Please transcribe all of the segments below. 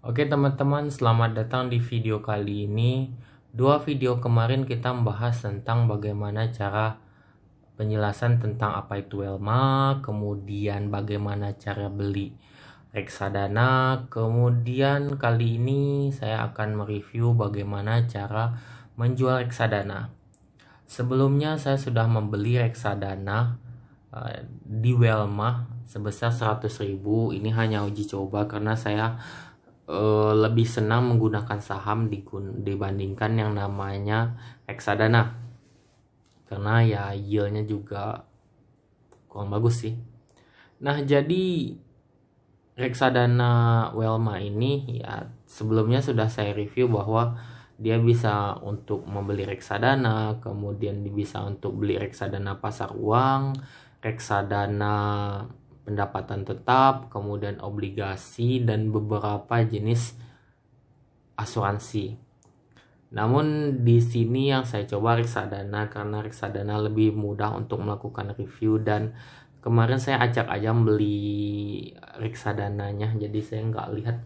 Oke teman-teman, selamat datang di video kali ini. Dua video kemarin kita membahas tentang bagaimana cara penjelasan tentang apa itu Elma, kemudian bagaimana cara beli reksadana. Kemudian kali ini saya akan mereview bagaimana cara menjual reksadana. Sebelumnya saya sudah membeli reksadana uh, di Welma sebesar 100.000. Ini hanya uji coba karena saya Eh, lebih senang menggunakan saham dibandingkan yang namanya reksadana karena ya yieldnya juga kurang bagus sih nah jadi reksadana Welma ini ya sebelumnya sudah saya review bahwa dia bisa untuk membeli reksadana, kemudian bisa untuk beli reksadana pasar uang, reksadana pendapatan tetap, kemudian obligasi dan beberapa jenis asuransi. Namun di sini yang saya coba reksadana karena reksadana lebih mudah untuk melakukan review dan kemarin saya acak aja beli reksadananya jadi saya nggak lihat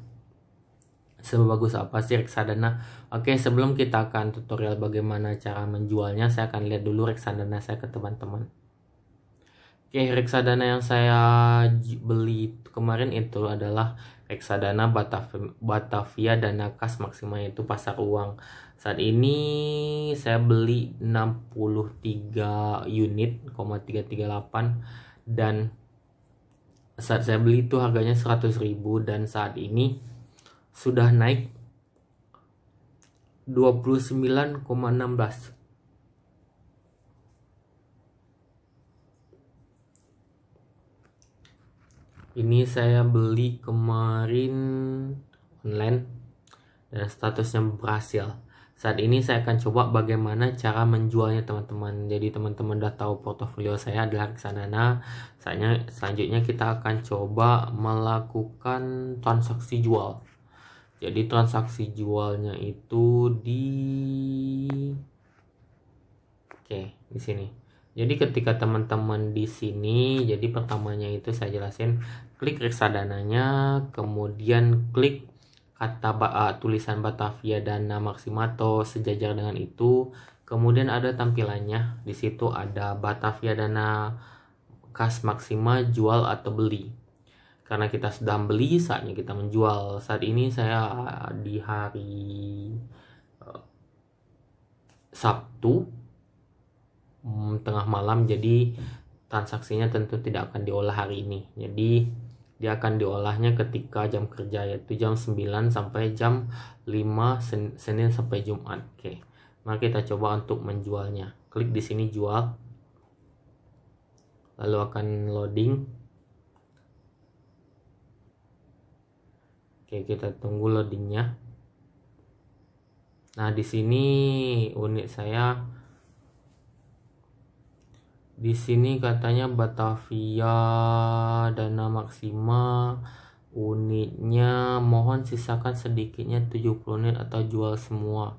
sebagus apa sih reksadana oke sebelum kita akan tutorial bagaimana cara menjualnya saya akan lihat dulu reksadana saya ke teman-teman Oke, reksadana yang saya beli kemarin itu adalah reksadana Batavia, Batavia Dana Kas maksimalnya itu pasar uang. Saat ini saya beli 63 unit, 338 dan saat saya beli itu harganya 100.000 dan saat ini sudah naik 29,16 ini saya beli kemarin online dan statusnya berhasil saat ini saya akan coba bagaimana cara menjualnya teman-teman jadi teman-teman udah tahu portofolio saya adalah reksadana saya selanjutnya kita akan coba melakukan transaksi jual jadi transaksi jualnya itu di oke di sini jadi ketika teman-teman di sini, jadi pertamanya itu saya jelasin klik reksadananya, kemudian klik kata eh, tulisan Batavia Dana Maksimato sejajar dengan itu. Kemudian ada tampilannya, di situ ada Batavia Dana kas maksima jual atau beli. Karena kita sedang beli, saatnya kita menjual. Saat ini saya eh, di hari eh, Sabtu hmm, tengah malam jadi transaksinya tentu tidak akan diolah hari ini jadi dia akan diolahnya ketika jam kerja yaitu jam 9 sampai jam 5 Sen Senin sampai Jumat oke mari kita coba untuk menjualnya klik di sini jual lalu akan loading oke kita tunggu loadingnya nah di sini unit saya di sini katanya Batavia dana maksimal unitnya mohon sisakan sedikitnya 70 unit atau jual semua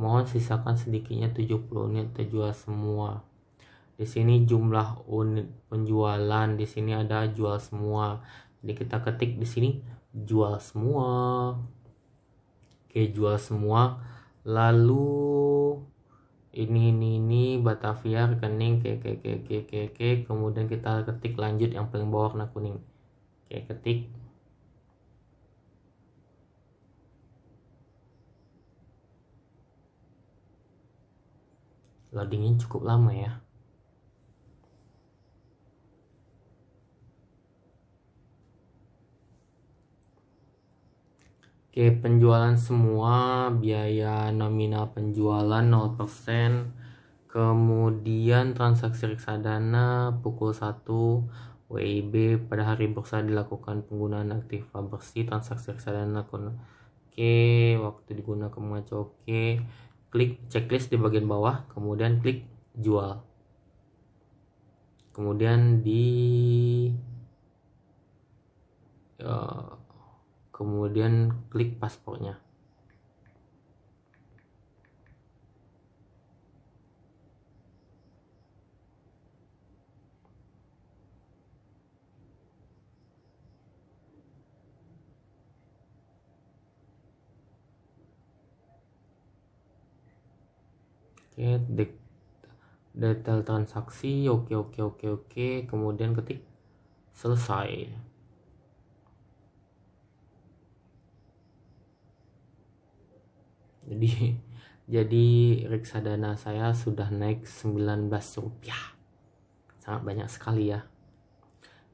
mohon sisakan sedikitnya 70 unit atau jual semua di sini jumlah unit penjualan di sini ada jual semua jadi kita ketik di sini jual semua oke jual semua lalu ini ini ini Batavia rekening ke ke ke ke ke ke kemudian kita ketik lanjut yang paling bawah warna kuning kayak ketik loadingnya cukup lama ya Oke, penjualan semua, biaya nominal penjualan 0%, kemudian transaksi reksadana pukul 1 WIB pada hari bursa dilakukan penggunaan aktiva bersih transaksi reksadana oke waktu digunakan mengacu oke okay. klik checklist di bagian bawah kemudian klik jual kemudian di uh, kemudian klik paspornya Oke, detail transaksi, oke, oke, oke, oke, kemudian ketik selesai. jadi jadi reksadana saya sudah naik 19 rupiah sangat banyak sekali ya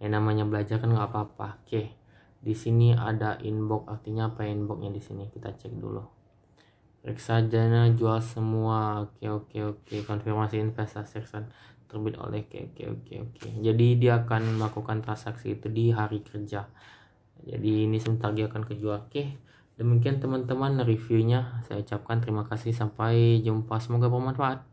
yang namanya belajar kan nggak apa-apa oke di sini ada inbox artinya apa inboxnya di sini kita cek dulu reksadana jual semua oke oke oke konfirmasi investasi reksadana terbit oleh oke oke oke oke jadi dia akan melakukan transaksi itu di hari kerja jadi ini sebentar dia akan kejual oke Demikian teman-teman reviewnya. Saya ucapkan terima kasih. Sampai jumpa. Semoga bermanfaat.